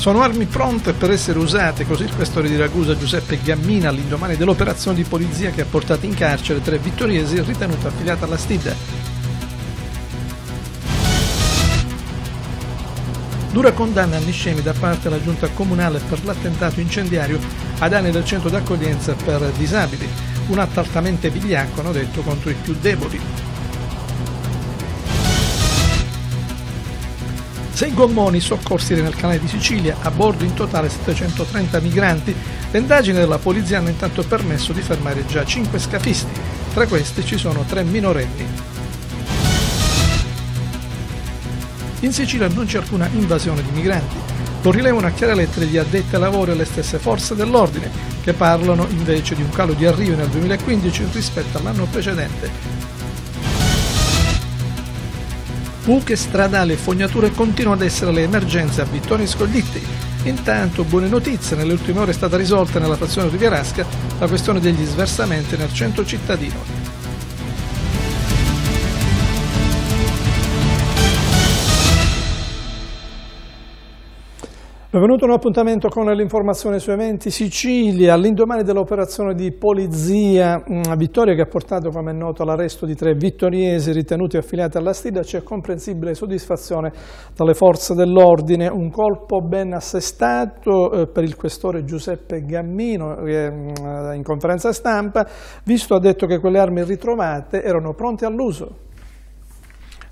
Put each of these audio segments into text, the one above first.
Sono armi pronte per essere usate, così il questore di Ragusa Giuseppe Gammina all'indomani dell'operazione di polizia che ha portato in carcere tre vittoriesi ritenuta affiliata alla STID. Dura condanna agli scemi da parte della giunta comunale per l'attentato incendiario a danni del centro d'accoglienza per disabili, un atto altamente vigliacco, hanno detto, contro i più deboli. Sei gommoni soccorsi nel canale di Sicilia, a bordo in totale 730 migranti. L'indagine della polizia hanno intanto permesso di fermare già 5 scafisti, tra questi ci sono 3 minorenni. In Sicilia non c'è alcuna invasione di migranti. Lo rilevano a chiare lettere gli addetti ai lavori e le stesse forze dell'ordine, che parlano invece di un calo di arrivi nel 2015 rispetto all'anno precedente, Buche stradali e fognature continuano ad essere le emergenze a Vittorio Scoglitti. Intanto, buone notizie, nelle ultime ore è stata risolta nella frazione Rivierasca la questione degli sversamenti nel centro cittadino. Benvenuto a un appuntamento con l'informazione su eventi Sicilia. All'indomani dell'operazione di polizia a mm, Vittoria che ha portato, come è noto, all'arresto di tre vittoriesi ritenuti affiliati alla stida, c'è comprensibile soddisfazione dalle forze dell'ordine. Un colpo ben assestato eh, per il questore Giuseppe Gammino mm, in conferenza stampa, visto ha detto che quelle armi ritrovate erano pronte all'uso.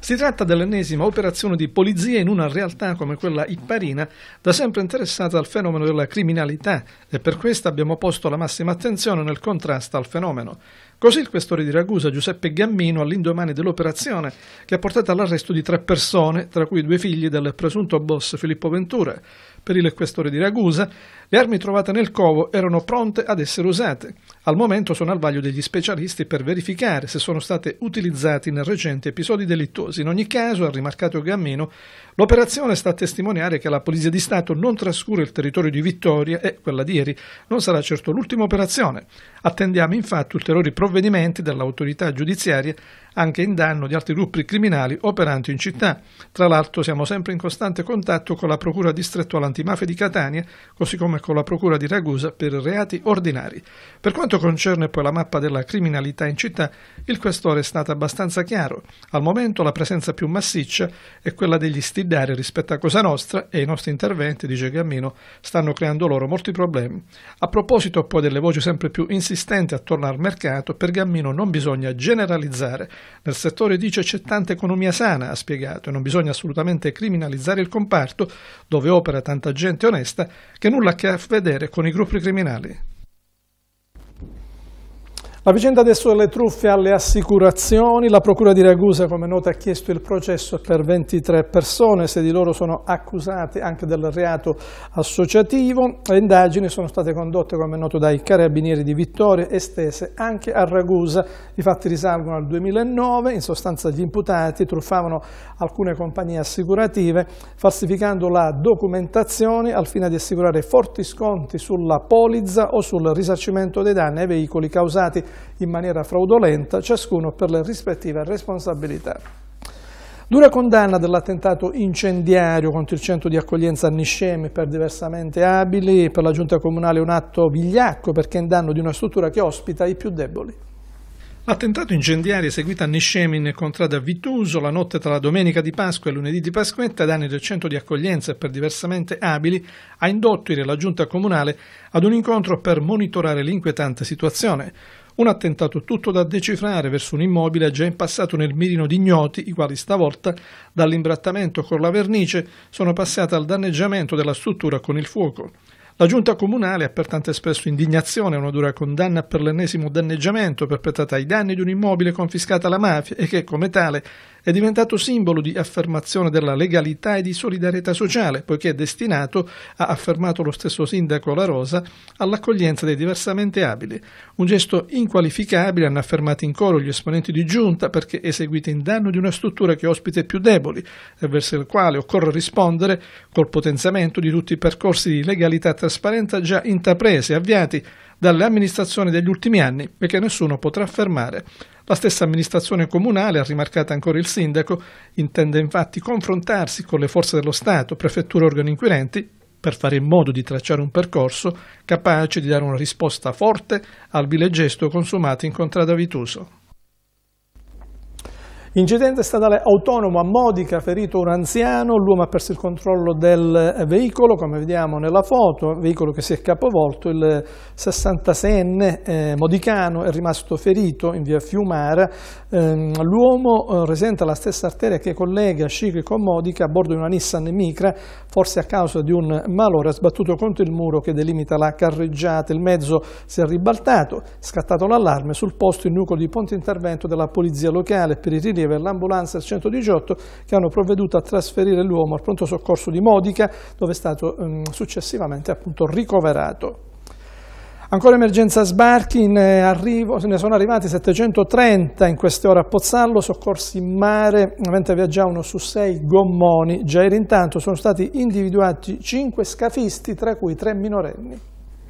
Si tratta dell'ennesima operazione di polizia in una realtà come quella ipparina, da sempre interessata al fenomeno della criminalità e per questo abbiamo posto la massima attenzione nel contrasto al fenomeno. Così il questore di Ragusa, Giuseppe Gammino, all'indomani dell'operazione che ha portato all'arresto di tre persone, tra cui due figli del presunto boss Filippo Ventura. Per il questore di Ragusa, le armi trovate nel covo erano pronte ad essere usate. Al momento sono al vaglio degli specialisti per verificare se sono state utilizzate in recenti episodi delittuosi. In ogni caso, ha rimarcato Gammino, l'operazione sta a testimoniare che la Polizia di Stato non trascura il territorio di Vittoria e quella di ieri non sarà certo l'ultima operazione. Attendiamo infatti ulteriori provvedimenti provvedimenti dall'autorità giudiziaria anche in danno di altri gruppi criminali operanti in città. Tra l'altro siamo sempre in costante contatto con la Procura distrettuale antimafia di Catania, così come con la Procura di Ragusa per reati ordinari. Per quanto concerne poi la mappa della criminalità in città, il questore è stato abbastanza chiaro. Al momento la presenza più massiccia è quella degli stidari rispetto a Cosa Nostra e i nostri interventi, dice Gammino, stanno creando loro molti problemi. A proposito poi delle voci sempre più insistenti attorno al mercato, per Gammino non bisogna generalizzare nel settore dice c'è tanta economia sana, ha spiegato, e non bisogna assolutamente criminalizzare il comparto, dove opera tanta gente onesta, che nulla ha a che vedere con i gruppi criminali. La vicenda adesso delle truffe alle assicurazioni, la Procura di Ragusa come nota ha chiesto il processo per 23 persone, se di loro sono accusate anche del reato associativo, le indagini sono state condotte come noto dai carabinieri di Vittoria estese anche a Ragusa, i fatti risalgono al 2009, in sostanza gli imputati truffavano alcune compagnie assicurative falsificando la documentazione al fine di assicurare forti sconti sulla polizza o sul risarcimento dei danni ai veicoli causati in maniera fraudolenta, ciascuno per le rispettive responsabilità. Dura condanna dell'attentato incendiario contro il centro di accoglienza a Niscemi per diversamente abili, per la giunta comunale un atto vigliacco perché è in danno di una struttura che ospita i più deboli. L'attentato incendiario eseguito a Niscemi in contrada a Vituso la notte tra la domenica di Pasqua e lunedì di Pasquetta, danni del centro di accoglienza per diversamente abili, ha indotto la giunta comunale ad un incontro per monitorare l'inquietante situazione. Un attentato tutto da decifrare verso un immobile già impassato nel mirino di ignoti, i quali stavolta dall'imbrattamento con la vernice sono passati al danneggiamento della struttura con il fuoco. La giunta comunale ha pertanto espresso indignazione e una dura condanna per l'ennesimo danneggiamento perpetrato ai danni di un immobile confiscato alla mafia e che, come tale, è diventato simbolo di affermazione della legalità e di solidarietà sociale, poiché è destinato, ha affermato lo stesso sindaco La Rosa, all'accoglienza dei diversamente abili. Un gesto inqualificabile, hanno affermato in coro gli esponenti di giunta, perché eseguito in danno di una struttura che ospite più deboli e verso il quale occorre rispondere col potenziamento di tutti i percorsi di legalità e trasparenza già intrapresi, avviati dalle amministrazioni degli ultimi anni e che nessuno potrà affermare la stessa amministrazione comunale, ha rimarcato ancora il sindaco, intende infatti confrontarsi con le forze dello Stato, prefetture e organi inquirenti per fare in modo di tracciare un percorso capace di dare una risposta forte al vile gesto consumato in contrada Vituso. Incidente stradale autonomo a Modica, ferito un anziano, l'uomo ha perso il controllo del veicolo, come vediamo nella foto, veicolo che si è capovolto, il 66enne eh, modicano è rimasto ferito in via Fiumara, eh, l'uomo eh, presenta la stessa arteria che collega Scicli con Modica a bordo di una Nissan Micra, forse a causa di un malore, ha sbattuto contro il muro che delimita la carreggiata, il mezzo si è ribaltato, scattato l'allarme, sul posto il nucleo di ponte intervento della polizia locale per i rilievi per l'ambulanza 118 che hanno provveduto a trasferire l'uomo al pronto soccorso di Modica dove è stato ehm, successivamente appunto, ricoverato. Ancora emergenza sbarchi, ne, arrivo, ne, sono arrivati 730 in queste ore a Pozzallo, soccorsi in mare, mentre viaggiavano su sei gommoni. Già in intanto sono stati individuati cinque scafisti, tra cui tre minorenni.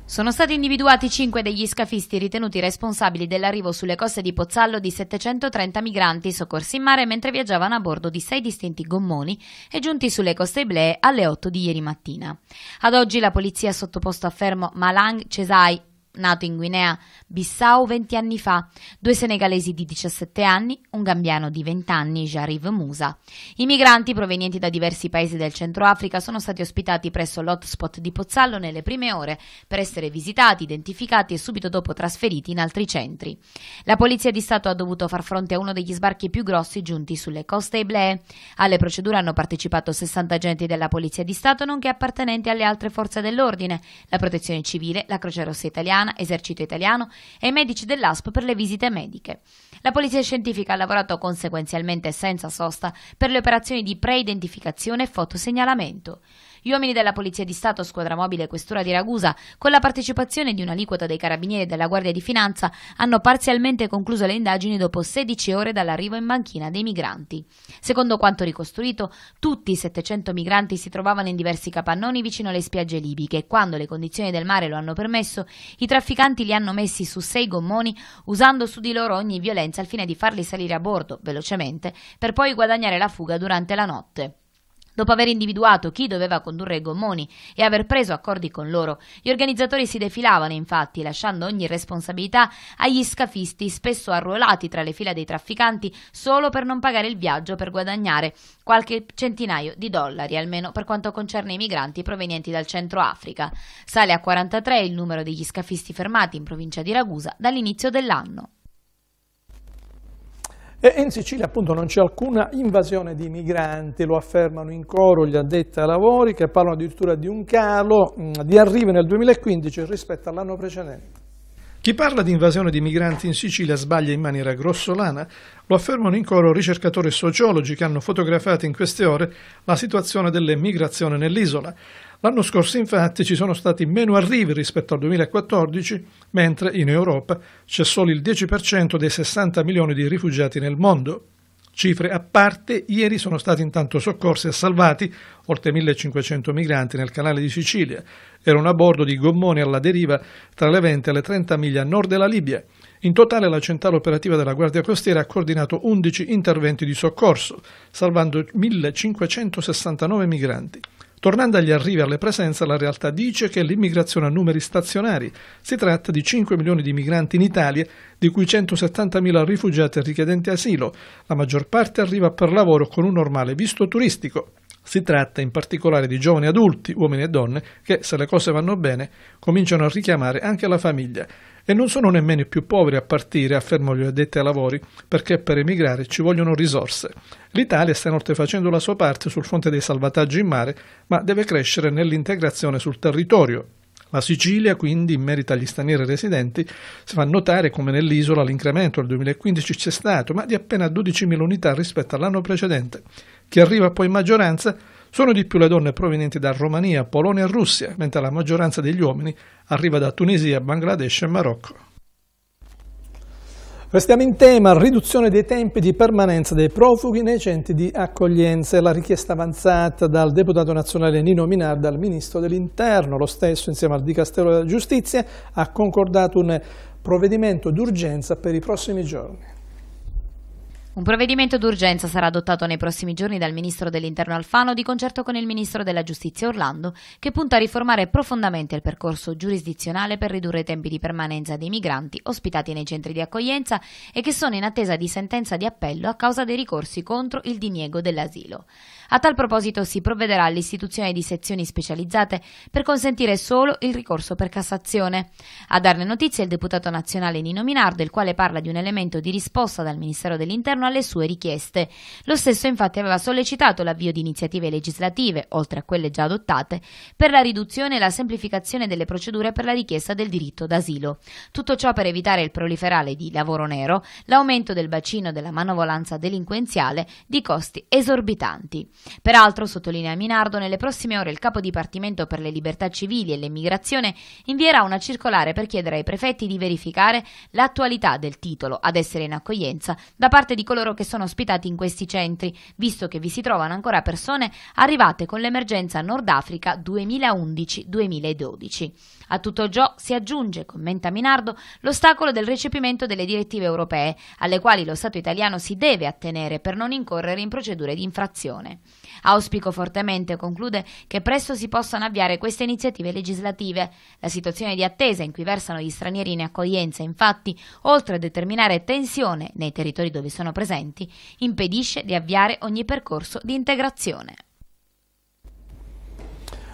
Sono stati individuati cinque degli scafisti ritenuti responsabili dell'arrivo sulle coste di Pozzallo di 730 migranti soccorsi in mare mentre viaggiavano a bordo di sei distinti gommoni e giunti sulle coste eblee alle 8 di ieri mattina. Ad oggi la polizia ha sottoposto a fermo Malang Cesai nato in Guinea-Bissau 20 anni fa, due senegalesi di 17 anni, un gambiano di 20 anni, Jariv Musa. I migranti provenienti da diversi paesi del Centro Africa sono stati ospitati presso l'hotspot di Pozzallo nelle prime ore per essere visitati, identificati e subito dopo trasferiti in altri centri. La Polizia di Stato ha dovuto far fronte a uno degli sbarchi più grossi giunti sulle coste eblee. Alle procedure hanno partecipato 60 agenti della Polizia di Stato nonché appartenenti alle altre forze dell'ordine, la Protezione Civile, la Croce Rossa Italiana, Italiana, Esercito Italiano e i medici dell'ASP per le visite mediche. La polizia scientifica ha lavorato conseguenzialmente senza sosta per le operazioni di pre-identificazione e fotosegnalamento. Gli uomini della Polizia di Stato, Squadra Mobile e Questura di Ragusa, con la partecipazione di un'aliquota dei Carabinieri e della Guardia di Finanza, hanno parzialmente concluso le indagini dopo 16 ore dall'arrivo in banchina dei migranti. Secondo quanto ricostruito, tutti i 700 migranti si trovavano in diversi capannoni vicino alle spiagge libiche e quando le condizioni del mare lo hanno permesso, i trafficanti li hanno messi su sei gommoni usando su di loro ogni violenza al fine di farli salire a bordo velocemente per poi guadagnare la fuga durante la notte. Dopo aver individuato chi doveva condurre i gommoni e aver preso accordi con loro, gli organizzatori si defilavano infatti, lasciando ogni responsabilità agli scafisti, spesso arruolati tra le fila dei trafficanti solo per non pagare il viaggio per guadagnare qualche centinaio di dollari, almeno per quanto concerne i migranti provenienti dal Centro Africa. Sale a 43 il numero degli scafisti fermati in provincia di Ragusa dall'inizio dell'anno. E in Sicilia appunto non c'è alcuna invasione di migranti, lo affermano in coro gli addetti ai lavori che parlano addirittura di un calo mm, di arrivi nel 2015 rispetto all'anno precedente. Chi parla di invasione di migranti in Sicilia sbaglia in maniera grossolana, lo affermano in coro ricercatori sociologi che hanno fotografato in queste ore la situazione delle migrazioni nell'isola. L'anno scorso infatti ci sono stati meno arrivi rispetto al 2014, mentre in Europa c'è solo il 10% dei 60 milioni di rifugiati nel mondo. Cifre a parte, ieri sono stati intanto soccorsi e salvati oltre 1500 migranti nel canale di Sicilia. Erano a bordo di gommoni alla deriva tra le 20 e le 30 miglia a nord della Libia. In totale la centrale operativa della Guardia Costiera ha coordinato 11 interventi di soccorso, salvando 1569 migranti. Tornando agli arrivi e alle presenze, la realtà dice che l'immigrazione ha numeri stazionari. Si tratta di 5 milioni di migranti in Italia, di cui 170 mila rifugiati e richiedenti asilo. La maggior parte arriva per lavoro con un normale visto turistico. Si tratta in particolare di giovani adulti, uomini e donne, che, se le cose vanno bene, cominciano a richiamare anche la famiglia e non sono nemmeno i più poveri a partire, affermo gli addetti ai lavori, perché per emigrare ci vogliono risorse. L'Italia sta inoltre facendo la sua parte sul fronte dei salvataggi in mare, ma deve crescere nell'integrazione sul territorio, la Sicilia, quindi, in merito agli stranieri residenti, si fa notare come nell'isola l'incremento nel 2015 c'è stato, ma di appena 12.000 unità rispetto all'anno precedente. Chi arriva poi in maggioranza sono di più le donne provenienti da Romania, Polonia e Russia, mentre la maggioranza degli uomini arriva da Tunisia, Bangladesh e Marocco. Restiamo in tema, riduzione dei tempi di permanenza dei profughi nei centri di accoglienza e la richiesta avanzata dal deputato nazionale Nino Minarda al ministro dell'interno. Lo stesso, insieme al Dicastero della Giustizia, ha concordato un provvedimento d'urgenza per i prossimi giorni. Un provvedimento d'urgenza sarà adottato nei prossimi giorni dal Ministro dell'Interno Alfano di concerto con il Ministro della Giustizia Orlando, che punta a riformare profondamente il percorso giurisdizionale per ridurre i tempi di permanenza dei migranti ospitati nei centri di accoglienza e che sono in attesa di sentenza di appello a causa dei ricorsi contro il diniego dell'asilo. A tal proposito si provvederà all'istituzione di sezioni specializzate per consentire solo il ricorso per Cassazione. A darne notizia il deputato nazionale Nino Minardo, il quale parla di un elemento di risposta dal Ministero dell'Interno alle sue richieste. Lo stesso infatti aveva sollecitato l'avvio di iniziative legislative, oltre a quelle già adottate, per la riduzione e la semplificazione delle procedure per la richiesta del diritto d'asilo. Tutto ciò per evitare il proliferare di lavoro nero, l'aumento del bacino della manovolanza delinquenziale di costi esorbitanti. Peraltro, sottolinea Minardo, nelle prossime ore il capo dipartimento per le libertà civili e l'immigrazione invierà una circolare per chiedere ai prefetti di verificare l'attualità del titolo ad essere in accoglienza da parte di coloro che sono ospitati in questi centri, visto che vi si trovano ancora persone arrivate con l'emergenza Nord Africa 2011-2012. A tutto ciò si aggiunge, commenta Minardo, l'ostacolo del recepimento delle direttive europee, alle quali lo Stato italiano si deve attenere per non incorrere in procedure di infrazione. Auspico fortemente, conclude, che presto si possano avviare queste iniziative legislative. La situazione di attesa in cui versano gli stranieri in accoglienza, infatti, oltre a determinare tensione nei territori dove sono presenti, presenti impedisce di avviare ogni percorso di integrazione.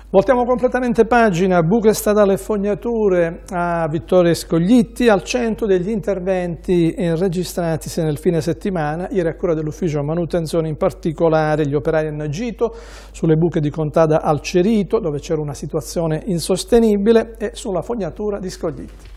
Voltiamo completamente pagina, buche statali e fognature a Vittorio Scoglitti, al centro degli interventi registrati nel fine settimana, ieri a cura dell'ufficio manutenzione in particolare gli operai hanno agito sulle buche di Contada al Cerito dove c'era una situazione insostenibile e sulla fognatura di Scoglitti.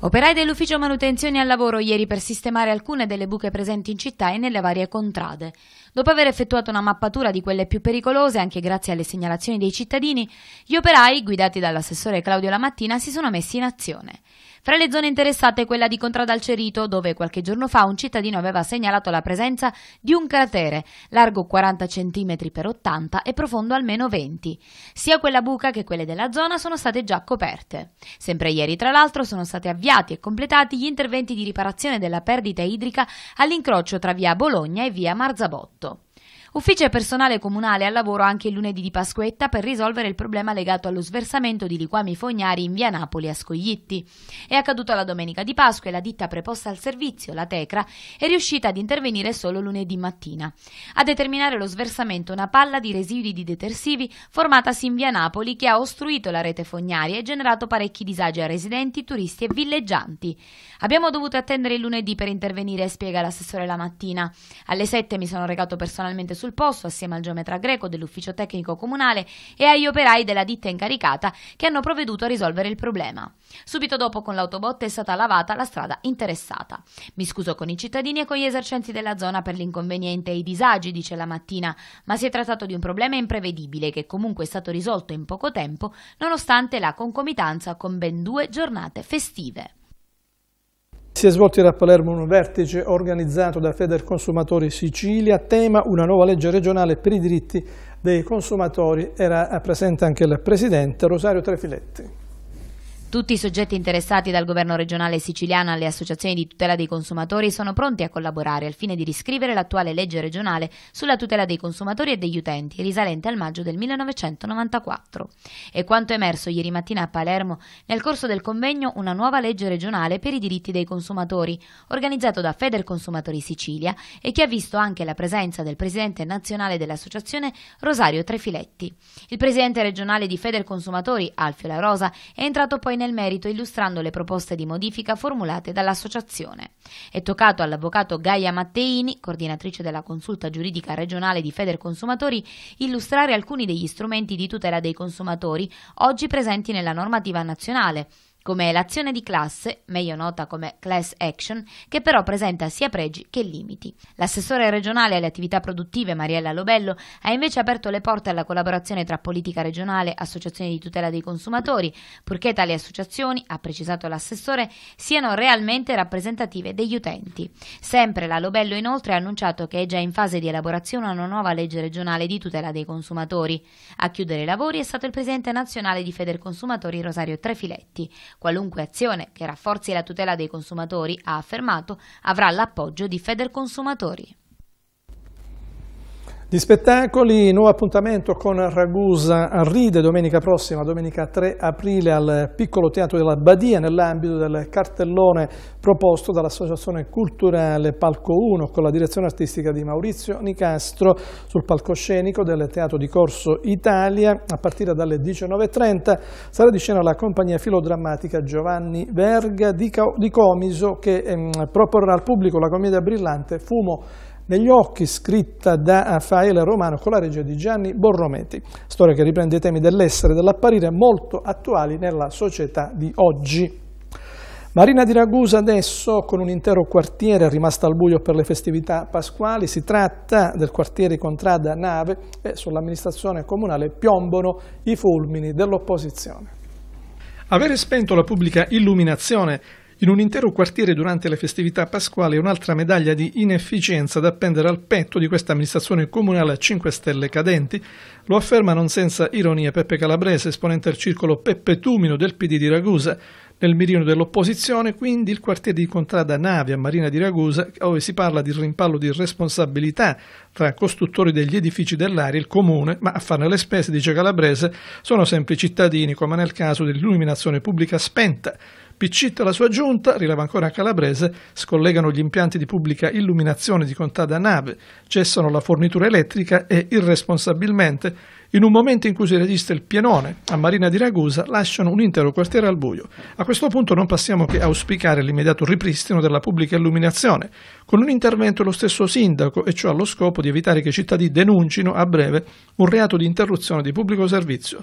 Operai dell'ufficio manutenzione al lavoro ieri per sistemare alcune delle buche presenti in città e nelle varie contrade. Dopo aver effettuato una mappatura di quelle più pericolose, anche grazie alle segnalazioni dei cittadini, gli operai, guidati dall'assessore Claudio Lamattina, si sono messi in azione. Fra le zone interessate è quella di Contradalcerito, dove qualche giorno fa un cittadino aveva segnalato la presenza di un cratere, largo 40 cm x 80 e profondo almeno 20. Sia quella buca che quelle della zona sono state già coperte. Sempre ieri, tra l'altro, sono stati avviati e completati gli interventi di riparazione della perdita idrica all'incrocio tra via Bologna e via Marzabotto. Ufficio e personale comunale al lavoro anche il lunedì di Pasquetta per risolvere il problema legato allo sversamento di liquami fognari in via Napoli a Scoglitti. È accaduto la domenica di Pasqua e la ditta preposta al servizio, la Tecra, è riuscita ad intervenire solo lunedì mattina. A determinare lo sversamento una palla di residui di detersivi formatasi in via Napoli che ha ostruito la rete fognaria e generato parecchi disagi a residenti, turisti e villeggianti. Abbiamo dovuto attendere il lunedì per intervenire, spiega l'assessore la mattina. Alle 7 mi sono recato personalmente sul posto assieme al geometra greco dell'ufficio tecnico comunale e agli operai della ditta incaricata che hanno provveduto a risolvere il problema. Subito dopo con l'autobotte è stata lavata la strada interessata. Mi scuso con i cittadini e con gli esercenti della zona per l'inconveniente e i disagi, dice la mattina, ma si è trattato di un problema imprevedibile che comunque è stato risolto in poco tempo nonostante la concomitanza con ben due giornate festive. Si è svolto a Palermo un vertice organizzato da Feder Consumatori Sicilia, tema una nuova legge regionale per i diritti dei consumatori. Era presente anche il Presidente Rosario Trefiletti. Tutti i soggetti interessati dal governo regionale siciliano alle associazioni di tutela dei consumatori sono pronti a collaborare al fine di riscrivere l'attuale legge regionale sulla tutela dei consumatori e degli utenti, risalente al maggio del 1994. È quanto emerso ieri mattina a Palermo nel corso del convegno Una nuova legge regionale per i diritti dei consumatori, organizzato da Feder Consumatori Sicilia e che ha visto anche la presenza del presidente nazionale dell'associazione Rosario Trefiletti. Il presidente regionale di Feder Consumatori, Alfio La Rosa, è entrato poi nel merito illustrando le proposte di modifica formulate dall'associazione. È toccato all'avvocato Gaia Matteini, coordinatrice della consulta giuridica regionale di Feder Consumatori, illustrare alcuni degli strumenti di tutela dei consumatori oggi presenti nella normativa nazionale come l'azione di classe, meglio nota come class action, che però presenta sia pregi che limiti. L'assessore regionale alle attività produttive Mariella Lobello ha invece aperto le porte alla collaborazione tra politica regionale e associazioni di tutela dei consumatori, purché tali associazioni, ha precisato l'assessore, siano realmente rappresentative degli utenti. Sempre la Lobello inoltre ha annunciato che è già in fase di elaborazione una nuova legge regionale di tutela dei consumatori. A chiudere i lavori è stato il presidente nazionale di Federconsumatori Rosario Trefiletti. Qualunque azione che rafforzi la tutela dei consumatori, ha affermato, avrà l'appoggio di Federconsumatori. Di spettacoli, nuovo appuntamento con Ragusa Ride domenica prossima, domenica 3 aprile al Piccolo Teatro della Badia nell'ambito del cartellone proposto dall'Associazione Culturale Palco 1 con la direzione artistica di Maurizio Nicastro sul palcoscenico del Teatro di Corso Italia a partire dalle 19.30 sarà di scena la compagnia filodrammatica Giovanni Verga di Comiso che ehm, proporrà al pubblico la commedia brillante Fumo negli occhi scritta da Raffaele Romano con la regia di Gianni Borrometi, storia che riprende i temi dell'essere e dell'apparire molto attuali nella società di oggi. Marina di Ragusa adesso, con un intero quartiere rimasto al buio per le festività pasquali, si tratta del quartiere Contrada Nave e sull'amministrazione comunale piombono i fulmini dell'opposizione. Avere spento la pubblica illuminazione in un intero quartiere durante le festività pasquali è un'altra medaglia di inefficienza da appendere al petto di questa amministrazione comunale a 5 stelle cadenti, lo afferma non senza ironia Peppe Calabrese, esponente al circolo Peppe Tumino del PD di Ragusa, nel mirino dell'opposizione, quindi il quartiere di Contrada Navi a Marina di Ragusa, dove si parla di rimpallo di responsabilità tra costruttori degli edifici dell'area e il comune, ma a farne le spese, dice Calabrese, sono sempre i cittadini, come nel caso dell'illuminazione pubblica spenta. Piccitta la sua giunta, rileva ancora Calabrese, scollegano gli impianti di pubblica illuminazione di Contada Nave, cessano la fornitura elettrica e, irresponsabilmente, in un momento in cui si registra il pienone a Marina di Ragusa, lasciano un intero quartiere al buio. A questo punto non passiamo che auspicare l'immediato ripristino della pubblica illuminazione, con un intervento dello stesso sindaco, e ciò cioè allo scopo di evitare che i cittadini denuncino a breve un reato di interruzione di pubblico servizio.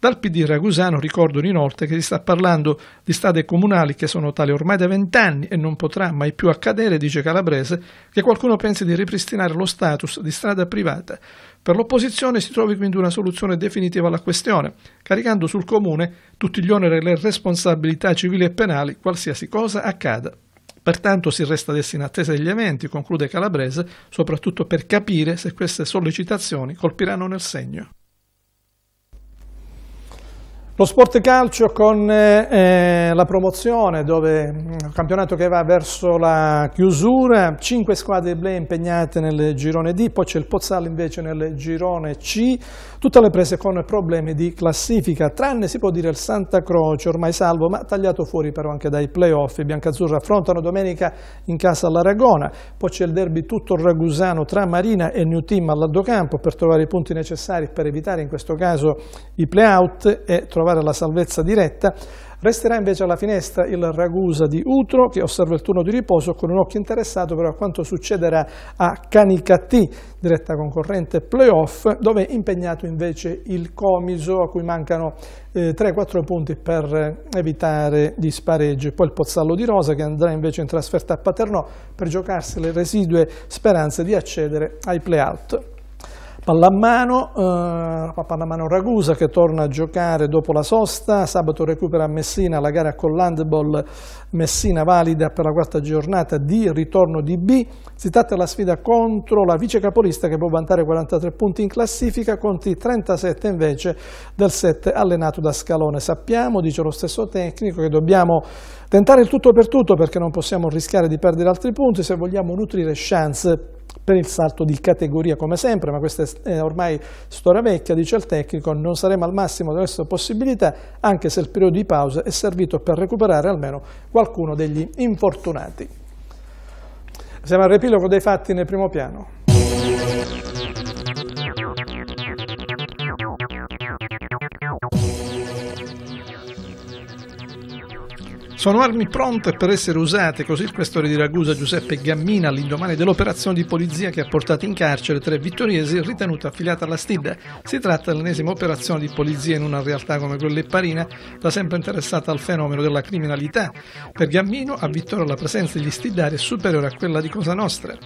Dal PD ragusano ricordano inoltre che si sta parlando di strade comunali che sono tali ormai da vent'anni e non potrà mai più accadere, dice Calabrese, che qualcuno pensi di ripristinare lo status di strada privata. Per l'opposizione si trovi quindi una soluzione definitiva alla questione, caricando sul comune tutti gli oneri e le responsabilità civili e penali, qualsiasi cosa accada. Pertanto si resta adesso in attesa degli eventi, conclude Calabrese, soprattutto per capire se queste sollecitazioni colpiranno nel segno. Lo sport calcio con eh, eh la promozione, dove un mm, campionato che va verso la chiusura, 5 squadre bleu impegnate nel girone D, poi c'è il Pozzallo invece nel girone C, tutte le prese con problemi di classifica, tranne si può dire il Santa Croce, ormai salvo, ma tagliato fuori però anche dai playoff. I biancazzurri affrontano domenica in casa all'Aragona, poi c'è il derby tutto ragusano tra Marina e New Team all'Addocampo per trovare i punti necessari per evitare in questo caso i playout e trovare la salvezza diretta. Resterà invece alla finestra il Ragusa di Utro che osserva il turno di riposo con un occhio interessato però a quanto succederà a Canicattì, diretta concorrente playoff, dove è impegnato invece il Comiso a cui mancano eh, 3-4 punti per evitare gli spareggi. Poi il Pozzallo di Rosa che andrà invece in trasferta a Paternò per giocarsi le residue speranze di accedere ai playout. Pallamano, eh, Pallamano Ragusa che torna a giocare dopo la sosta, sabato recupera a Messina la gara con l'handball Messina valida per la quarta giornata di ritorno di B, si tratta della sfida contro la vice capolista che può vantare 43 punti in classifica contro i 37 invece del set allenato da Scalone. Sappiamo, dice lo stesso tecnico, che dobbiamo Tentare il tutto per tutto perché non possiamo rischiare di perdere altri punti se vogliamo nutrire chance per il salto di categoria come sempre, ma questa è ormai storia vecchia, dice il tecnico, non saremo al massimo delle nostre possibilità, anche se il periodo di pausa è servito per recuperare almeno qualcuno degli infortunati. Siamo al repilogo dei fatti nel primo piano. Sono armi pronte per essere usate, così il questore di Ragusa Giuseppe Gammina all'indomani dell'operazione di polizia che ha portato in carcere tre vittoriesi ritenuta affiliata alla Stid. Si tratta dell'ennesima operazione di polizia in una realtà come quella di Parina, da sempre interessata al fenomeno della criminalità. Per Gammino a Vittorio la presenza degli Stidari è superiore a quella di Cosa Nostra.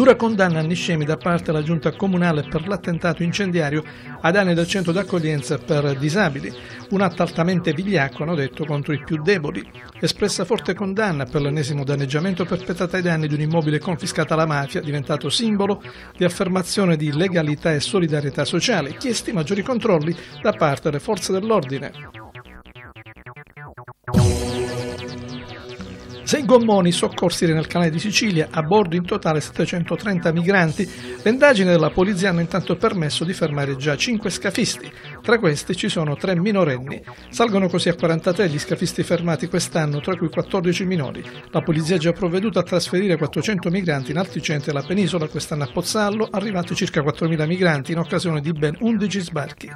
Dura condanna a Niscemi da parte della giunta comunale per l'attentato incendiario a danni del centro d'accoglienza per disabili, un atto altamente vigliacco, hanno detto, contro i più deboli. Espressa forte condanna per l'ennesimo danneggiamento perpetrato ai danni di un immobile confiscato alla mafia, diventato simbolo di affermazione di legalità e solidarietà sociale, chiesti maggiori controlli da parte delle forze dell'ordine. Sei gommoni soccorsi nel canale di Sicilia, a bordo in totale 730 migranti. Le indagini della polizia hanno intanto permesso di fermare già 5 scafisti. Tra questi ci sono 3 minorenni. Salgono così a 43 gli scafisti fermati quest'anno, tra cui 14 minori. La polizia è già provveduta a trasferire 400 migranti in altri centri della penisola, quest'anno a Pozzallo, arrivati circa 4.000 migranti in occasione di ben 11 sbarchi.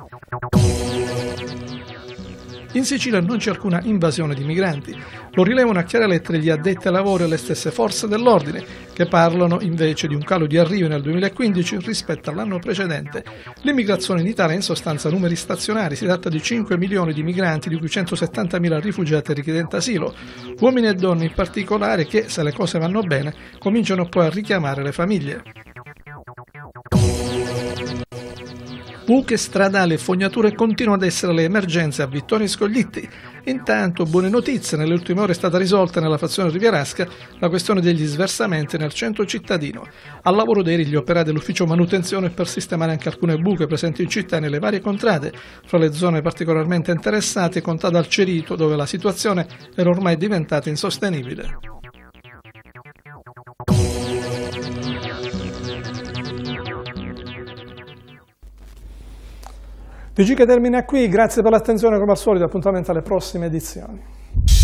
In Sicilia non c'è alcuna invasione di migranti, lo rilevano a chiare lettere gli addetti ai lavori e le stesse forze dell'ordine, che parlano invece di un calo di arrivi nel 2015 rispetto all'anno precedente. L'immigrazione in Italia è in sostanza numeri stazionari, si tratta di 5 milioni di migranti, di cui 170 mila rifugiati e richiedenti asilo, uomini e donne in particolare che, se le cose vanno bene, cominciano poi a richiamare le famiglie. Buche stradali e fognature continuano ad essere le emergenze a Vittorio Scoglitti. Intanto, buone notizie, nelle ultime ore è stata risolta nella fazione rivierasca la questione degli sversamenti nel centro cittadino. Al lavoro dei rigli operati dell'ufficio manutenzione per sistemare anche alcune buche presenti in città e nelle varie contrade. Fra le zone particolarmente interessate è contata Alcerito, dove la situazione era ormai diventata insostenibile. PG che termina qui, grazie per l'attenzione come al solito, appuntamento alle prossime edizioni.